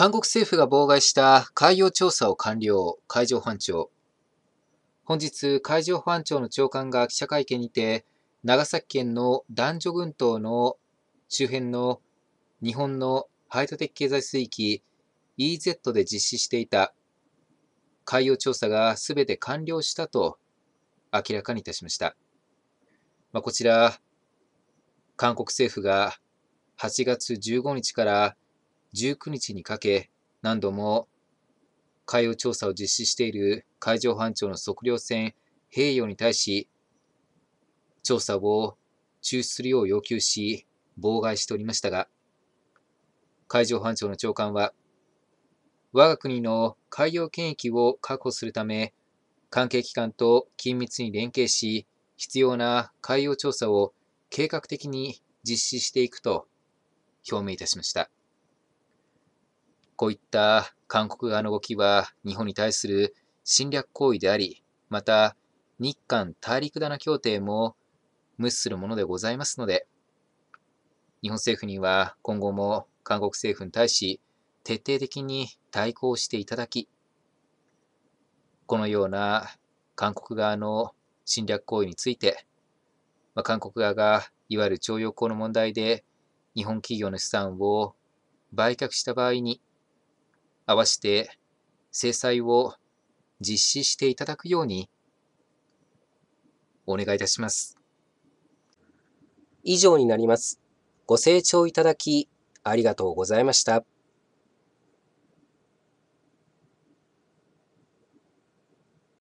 韓国政府が妨害した海洋調査を完了、海上保安庁。本日、海上保安庁の長官が記者会見にて、長崎県の男女群島の周辺の日本の排他的経済水域 EZ で実施していた海洋調査がすべて完了したと明らかにいたしました。まあ、こちら、韓国政府が8月15日から19日にかけ何度も海洋調査を実施している海上保安庁の測量船平洋に対し調査を中止するよう要求し妨害しておりましたが海上保安庁の長官は我が国の海洋権益を確保するため関係機関と緊密に連携し必要な海洋調査を計画的に実施していくと表明いたしました。こういった韓国側の動きは日本に対する侵略行為であり、また日韓大陸棚協定も無視するものでございますので、日本政府には今後も韓国政府に対し徹底的に対抗していただき、このような韓国側の侵略行為について、まあ、韓国側がいわゆる徴用工の問題で日本企業の資産を売却した場合に合わせて制裁を実施していただくようにお願いいたします。以上になります。ご清聴いただきありがとうございました。